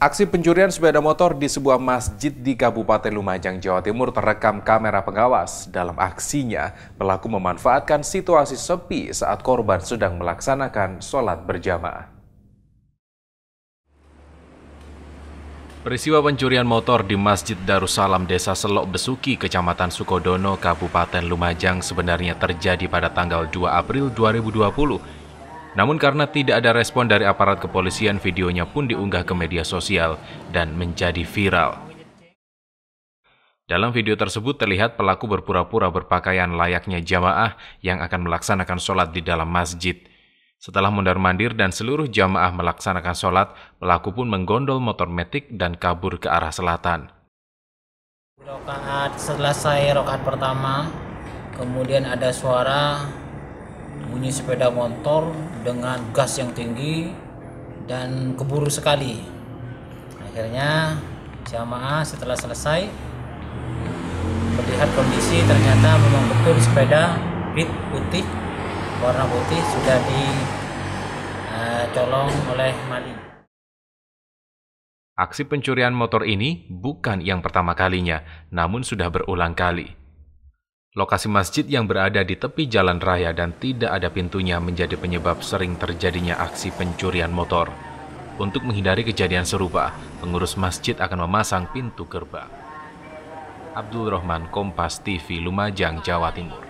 Aksi pencurian sepeda motor di sebuah masjid di Kabupaten Lumajang, Jawa Timur terekam kamera pengawas. Dalam aksinya, pelaku memanfaatkan situasi sepi saat korban sedang melaksanakan sholat berjamaah. Peristiwa pencurian motor di Masjid Darussalam Desa Selok Besuki, Kecamatan Sukodono, Kabupaten Lumajang sebenarnya terjadi pada tanggal 2 April 2020 namun karena tidak ada respon dari aparat kepolisian, videonya pun diunggah ke media sosial dan menjadi viral. Dalam video tersebut terlihat pelaku berpura-pura berpakaian layaknya jamaah yang akan melaksanakan sholat di dalam masjid. Setelah mundar mandir dan seluruh jamaah melaksanakan sholat, pelaku pun menggondol motor metik dan kabur ke arah selatan. Rokaat setelah saya rokaat pertama, kemudian ada suara bunyi sepeda motor dengan gas yang tinggi dan keburu sekali akhirnya jamaah setelah selesai melihat kondisi ternyata memang betul sepeda bit putih warna putih sudah dicolong eh, oleh maling Aksi pencurian motor ini bukan yang pertama kalinya, namun sudah berulang kali. Lokasi masjid yang berada di tepi jalan raya dan tidak ada pintunya menjadi penyebab sering terjadinya aksi pencurian motor. Untuk menghindari kejadian serupa, pengurus masjid akan memasang pintu gerbang. Abdul Rahman Kompas TV Lumajang, Jawa Timur.